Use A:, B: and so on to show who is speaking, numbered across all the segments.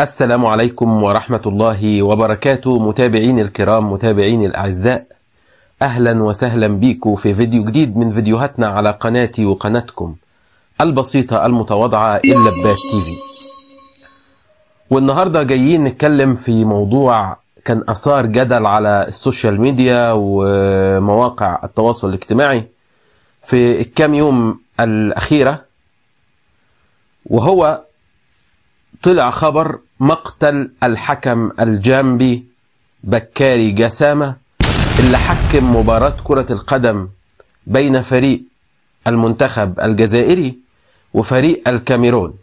A: السلام عليكم ورحمة الله وبركاته متابعين الكرام متابعين الأعزاء أهلا وسهلا بيكم في فيديو جديد من فيديوهاتنا على قناتي وقناتكم البسيطة المتواضعة اللبات تيفي والنهاردة جايين نتكلم في موضوع كان أثار جدل على السوشيال ميديا ومواقع التواصل الاجتماعي في الكام يوم الأخيرة وهو طلع خبر مقتل الحكم الجامبي بكاري جسامة اللي حكم مباراة كرة القدم بين فريق المنتخب الجزائري وفريق الكاميرون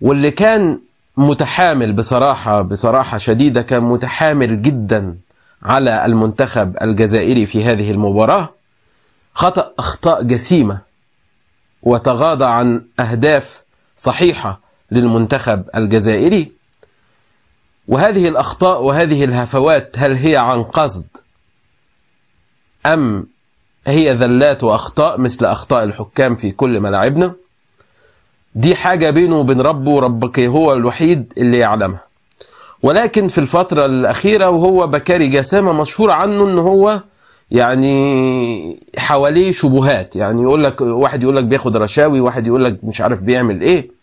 A: واللي كان متحامل بصراحة بصراحة شديدة كان متحامل جدا على المنتخب الجزائري في هذه المباراة خطأ أخطاء جسيمة وتغاضى عن أهداف صحيحة للمنتخب الجزائري وهذه الأخطاء وهذه الهفوات هل هي عن قصد أم هي ذلات وأخطاء مثل أخطاء الحكام في كل ملاعبنا دي حاجة بينه وبين ربه ربك هو الوحيد اللي يعلمها ولكن في الفترة الأخيرة وهو بكاري جسامة مشهور عنه إن هو يعني حواليه شبهات يعني يقول لك واحد يقول لك بياخد رشاوي واحد يقول لك مش عارف بيعمل ايه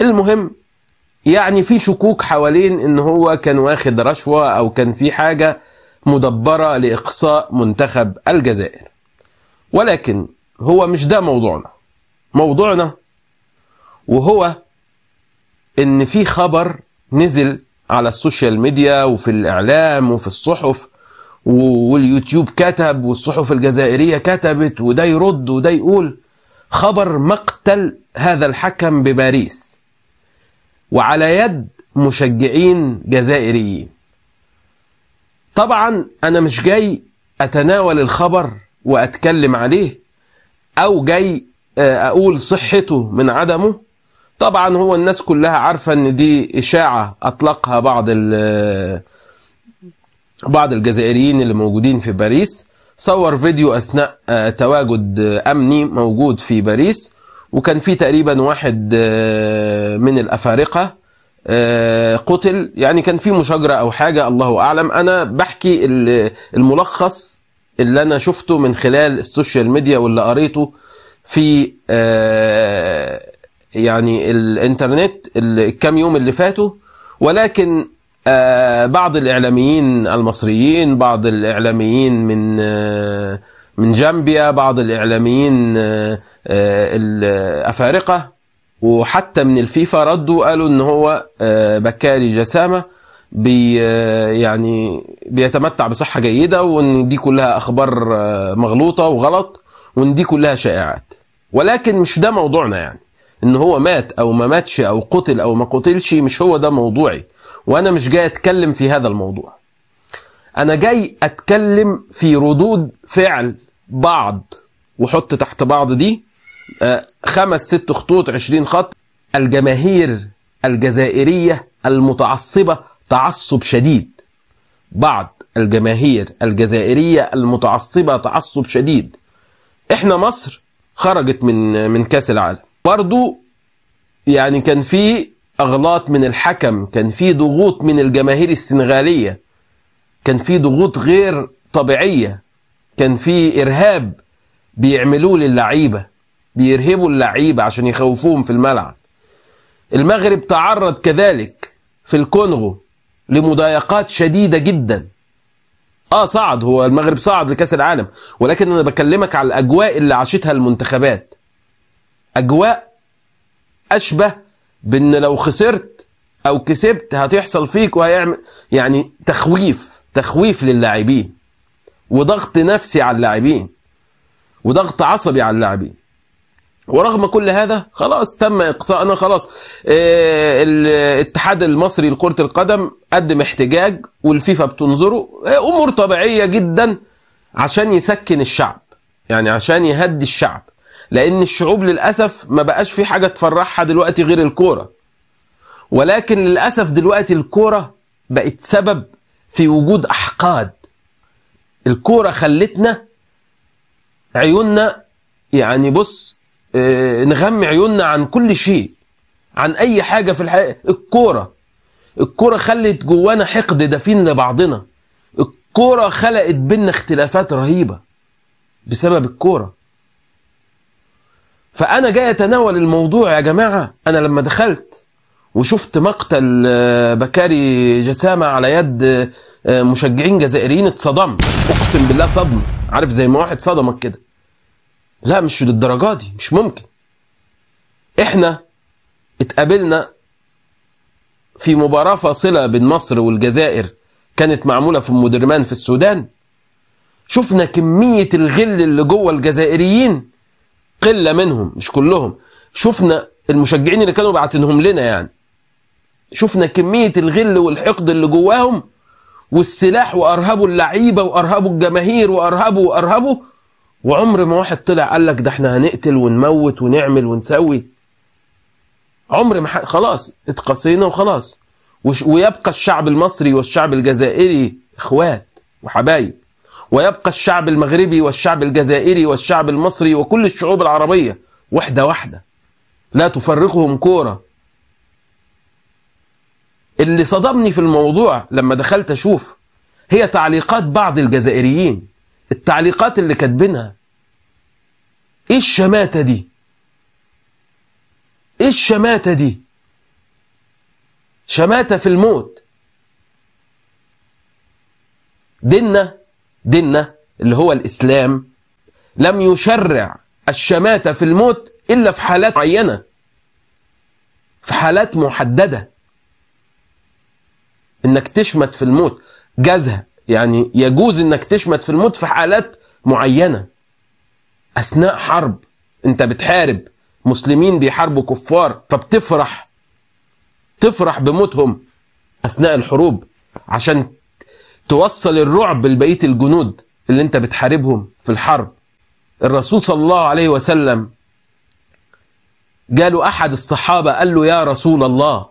A: المهم يعني في شكوك حوالين ان هو كان واخد رشوه او كان في حاجه مدبره لاقصاء منتخب الجزائر ولكن هو مش ده موضوعنا موضوعنا وهو ان في خبر نزل على السوشيال ميديا وفي الاعلام وفي الصحف واليوتيوب كتب والصحف الجزائريه كتبت وده يرد وده يقول خبر مقتل هذا الحكم بباريس وعلى يد مشجعين جزائريين طبعا أنا مش جاي أتناول الخبر وأتكلم عليه أو جاي آه، أقول صحته من عدمه طبعا هو الناس كلها عارفة ان دي اشاعة اطلقها بعض آه، بعض الجزائريين اللي موجودين في باريس صور فيديو اثناء آه، تواجد امني موجود في باريس وكان في تقريبا واحد آه، من الافارقه آه، قتل يعني كان في مشاجره او حاجه الله اعلم انا بحكي الملخص اللي انا شفته من خلال السوشيال ميديا واللي قريته في آه، يعني الانترنت الكام يوم اللي فاتوا ولكن بعض الاعلاميين المصريين بعض الاعلاميين من من جامبيا بعض الإعلاميين آه، آه، الأفارقة وحتى من الفيفا ردوا قالوا ان هو آه، بكاري جسامه بي يعني بيتمتع بصحه جيده وان دي كلها اخبار مغلوطه وغلط وان دي كلها شائعات ولكن مش ده موضوعنا يعني ان هو مات او ما ماتش او قتل او ما قتلش مش هو ده موضوعي وانا مش جاي اتكلم في هذا الموضوع انا جاي اتكلم في ردود فعل بعض وحط تحت بعض دي آه، خمس ست خطوط عشرين خط الجماهير الجزائرية المتعصبة تعصب شديد بعض الجماهير الجزائرية المتعصبة تعصب شديد احنا مصر خرجت من من كاس العالم برضو يعني كان في اغلاط من الحكم كان في ضغوط من الجماهير السنغالية كان في ضغوط غير طبيعية كان في إرهاب بيعملوه للعيبة بيرهبوا اللعيبة عشان يخوفوهم في الملعب المغرب تعرض كذلك في الكونغو لمضايقات شديدة جدا اه صعد هو المغرب صعد لكاس العالم ولكن انا بكلمك على الاجواء اللي عاشتها المنتخبات اجواء اشبه بان لو خسرت او كسبت هتحصل فيك وهيعمل يعني تخويف تخويف للاعبين وضغط نفسي على اللاعبين وضغط عصبي على اللاعبين ورغم كل هذا خلاص تم اقصائنا خلاص آه، الاتحاد المصري لكره القدم قدم احتجاج والفيفا بتنظره آه، امور طبيعيه جدا عشان يسكن الشعب يعني عشان يهدي الشعب لان الشعوب للاسف ما بقاش في حاجه تفرحها دلوقتي غير الكوره ولكن للاسف دلوقتي الكوره بقت سبب في وجود احقاد الكورة خلتنا عيوننا يعني بص آه، نغمي عيوننا عن كل شيء عن اي حاجه في الحياه الكوره الكوره خلت جوانا حقد دفين لبعضنا الكوره خلقت بينا اختلافات رهيبه بسبب الكوره فانا جاي اتناول الموضوع يا جماعه انا لما دخلت وشفت مقتل آه، بكاري جسامه على يد آه، مشجعين جزائريين اتصدمت اقسم بالله صدمه عارف زي ما واحد صدمك كده لا مش للدرجه دي مش ممكن احنا اتقابلنا في مباراه فاصله بين مصر والجزائر كانت معموله في ام درمان في السودان شفنا كميه الغل اللي جوه الجزائريين قله منهم مش كلهم شفنا المشجعين اللي كانوا باعتينهم لنا يعني شفنا كميه الغل والحقد اللي جواهم والسلاح وارهبوا اللعيبه وارهبوا الجماهير وارهبوا وارهبوا وعمر ما واحد طلع قال لك ده احنا هنقتل ونموت ونعمل ونسوي عمر ما خلاص اتقصينا وخلاص ويبقى الشعب المصري والشعب الجزائري اخوات وحبايب ويبقى الشعب المغربي والشعب الجزائري والشعب المصري وكل الشعوب العربيه وحده واحده لا تفرقهم كوره اللي صدمني في الموضوع لما دخلت اشوف هي تعليقات بعض الجزائريين التعليقات اللي كاتبينها ايه الشماتة دي ايه الشماتة دي شماتة في الموت ديننا ديننا اللي هو الإسلام لم يشرع الشماتة في الموت إلا في حالات معينة في حالات محددة انك تشمت في الموت جازها يعني يجوز انك تشمت في الموت في حالات معينه اثناء حرب انت بتحارب مسلمين بيحاربوا كفار فبتفرح تفرح بموتهم اثناء الحروب عشان توصل الرعب لبقيه الجنود اللي انت بتحاربهم في الحرب الرسول صلى الله عليه وسلم قالوا احد الصحابه قال له يا رسول الله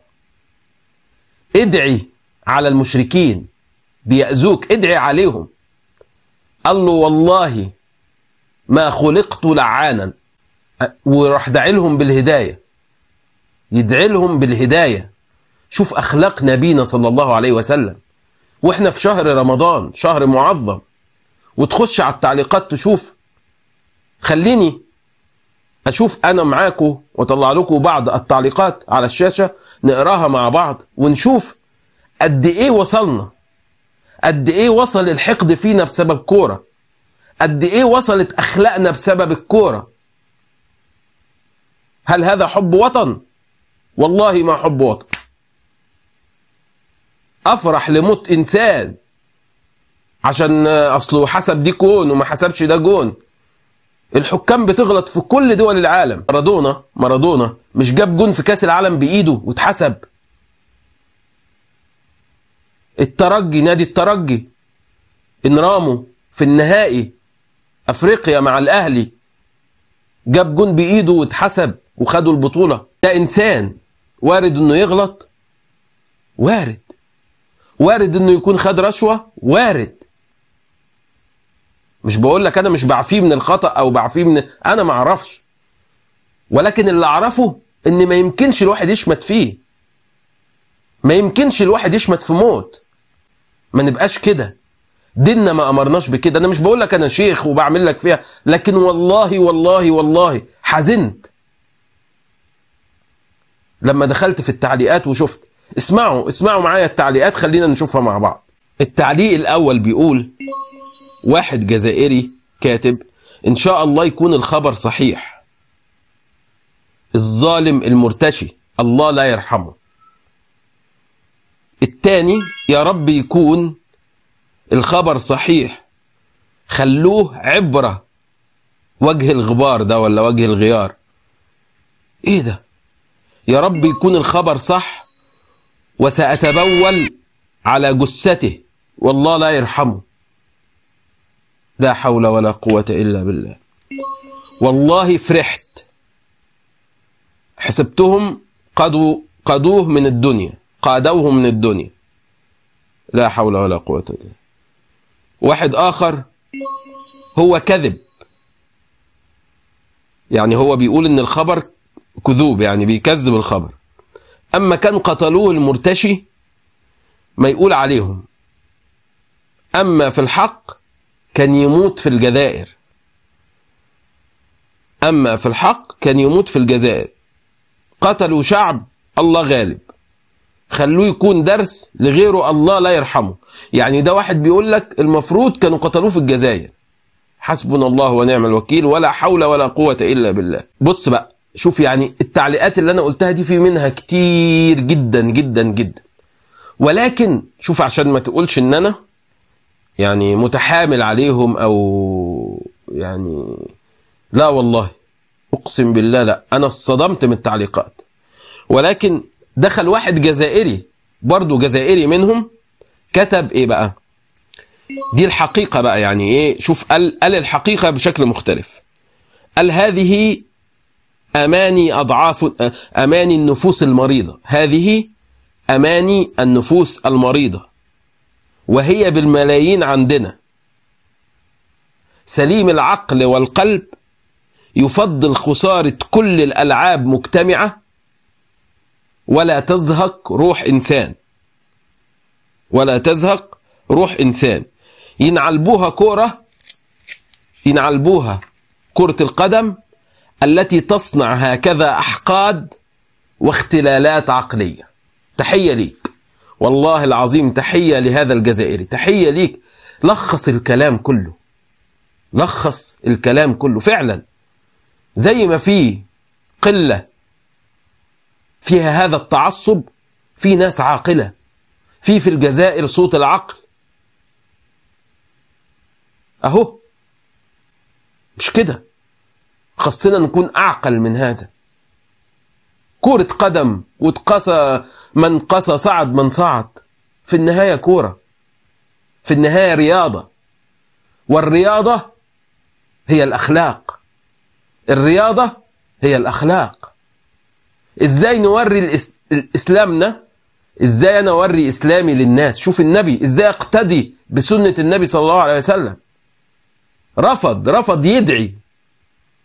A: ادعي على المشركين بيأذوك ادعي عليهم قال له والله ما خلقت لعانا وراح دعي لهم بالهدايه يدعي لهم بالهدايه شوف اخلاق نبينا صلى الله عليه وسلم واحنا في شهر رمضان شهر معظم وتخش على التعليقات تشوف خليني اشوف انا معاكم واطلع لكم بعض التعليقات على الشاشه نقراها مع بعض ونشوف قد ايه وصلنا قد ايه وصل الحقد فينا بسبب كوره قد ايه وصلت اخلاقنا بسبب الكوره هل هذا حب وطن والله ما حب وطن افرح لموت انسان عشان اصله حسب دي كون وما حسبش ده جون الحكام بتغلط في كل دول العالم مارادونا مارادونا مش جاب جون في كاس العالم بايده واتحسب الترجي نادي الترجي رامو في النهائي افريقيا مع الاهلي جاب جون بايده واتحسب وخدوا البطوله ده انسان وارد انه يغلط وارد وارد انه يكون خد رشوه وارد مش بقول لك انا مش بعفيه من الخطا او بعفيه من انا ما اعرفش ولكن اللي اعرفه ان ما يمكنش الواحد يشمت فيه ما يمكنش الواحد يشمت في موت ما نبقاش كده ديننا ما امرناش بكده انا مش بقول لك انا شيخ وبعمل لك فيها لكن والله والله والله حزنت لما دخلت في التعليقات وشفت اسمعوا اسمعوا معايا التعليقات خلينا نشوفها مع بعض التعليق الاول بيقول واحد جزائري كاتب ان شاء الله يكون الخبر صحيح الظالم المرتشي الله لا يرحمه التاني يا رب يكون الخبر صحيح خلوه عبرة وجه الغبار ده ولا وجه الغيار ايه ده يا رب يكون الخبر صح وسأتبول على جثته والله لا يرحمه لا حول ولا قوة إلا بالله والله فرحت حسبتهم قضوا قضوه من الدنيا قادوه من الدنيا لا حول ولا قوة إلا واحد آخر هو كذب يعني هو بيقول إن الخبر كذوب يعني بيكذب الخبر أما كان قتلوه المرتشي ما يقول عليهم أما في الحق كان يموت في الجزائر أما في الحق كان يموت في الجزائر قتلوا شعب الله غالب خلوه يكون درس لغيره الله لا يرحمه يعني ده واحد بيقول لك المفروض كانوا قتلوه في الجزائر حسبنا الله ونعم الوكيل ولا حول ولا قوة إلا بالله بص بقى شوف يعني التعليقات اللي أنا قلتها دي في منها كتير جدا جدا جدا ولكن شوف عشان ما تقولش إن أنا يعني متحامل عليهم أو يعني لا والله أقسم بالله لا أنا اصطدمت من التعليقات ولكن دخل واحد جزائري برضه جزائري منهم كتب ايه بقى دي الحقيقة بقى يعني ايه شوف قال, قال الحقيقة بشكل مختلف قال هذه أماني أضعاف أماني النفوس المريضة هذه أماني النفوس المريضة وهي بالملايين عندنا سليم العقل والقلب يفضل خسارة كل الألعاب مجتمعة ولا تزهق روح إنسان ولا تزهق روح إنسان ينعلبوها كوره ينعلبوها كرة القدم التي تصنع هكذا أحقاد واختلالات عقلية تحية ليك والله العظيم تحية لهذا الجزائري تحية ليك لخص الكلام كله لخص الكلام كله فعلا زي ما في قلة فيها هذا التعصب في ناس عاقلة في في الجزائر صوت العقل أهو مش كده خصنا نكون أعقل من هذا كرة قدم وتقصى من قسى صعد من صعد في النهاية كورة في النهاية رياضة والرياضة هي الأخلاق الرياضة هي الأخلاق ازاي نوري اسلامنا ازاي انا اوري اسلامي للناس شوف النبي ازاي اقتدي بسنه النبي صلى الله عليه وسلم رفض رفض يدعي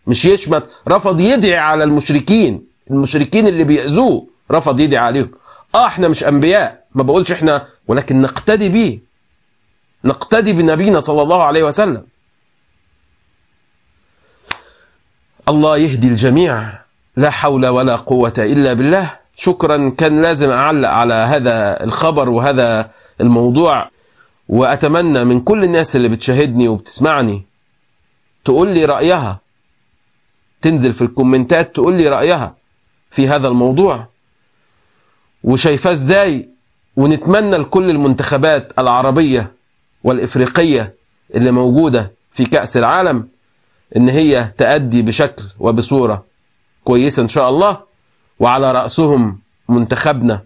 A: مش يشمت رفض يدعي على المشركين المشركين اللي بيأذوه رفض يدعي عليهم اه احنا مش انبياء ما بقولش احنا ولكن نقتدي به نقتدي بنبينا صلى الله عليه وسلم الله يهدي الجميع لا حول ولا قوة إلا بالله شكرا كان لازم أعلق على هذا الخبر وهذا الموضوع وأتمنى من كل الناس اللي بتشاهدني وبتسمعني تقول لي رأيها تنزل في الكومنتات تقول لي رأيها في هذا الموضوع وشايفاه ازاي ونتمنى لكل المنتخبات العربية والإفريقية اللي موجودة في كأس العالم إن هي تأدي بشكل وبصورة كويسه ان شاء الله وعلى راسهم منتخبنا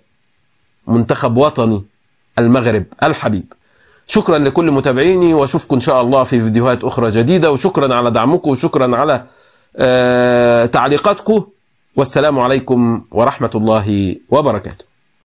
A: منتخب وطني المغرب الحبيب شكرا لكل متابعيني واشوفكم ان شاء الله في فيديوهات اخرى جديده وشكرا على دعمكم وشكرا على آه، تعليقاتكم والسلام عليكم ورحمه الله وبركاته